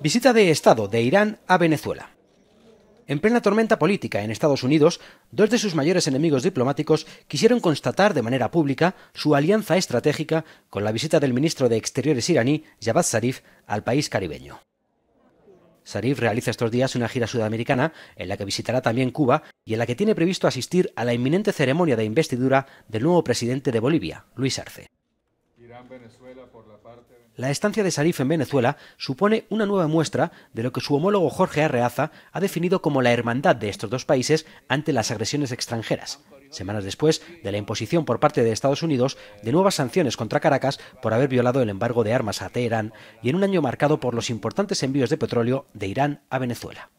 Visita de Estado de Irán a Venezuela. En plena tormenta política en Estados Unidos, dos de sus mayores enemigos diplomáticos quisieron constatar de manera pública su alianza estratégica con la visita del ministro de Exteriores iraní, Javad Zarif, al país caribeño. Sarif realiza estos días una gira sudamericana en la que visitará también Cuba y en la que tiene previsto asistir a la inminente ceremonia de investidura del nuevo presidente de Bolivia, Luis Arce la, estancia de Sarif en Venezuela supone una nueva muestra de lo que su homólogo Jorge Arreaza ha definido como la hermandad de estos dos países ante las agresiones extranjeras, semanas después de la imposición por parte de Estados Unidos de nuevas sanciones contra Caracas por haber violado el embargo de armas a Teherán y en un año marcado por los importantes envíos de petróleo de Irán a Venezuela.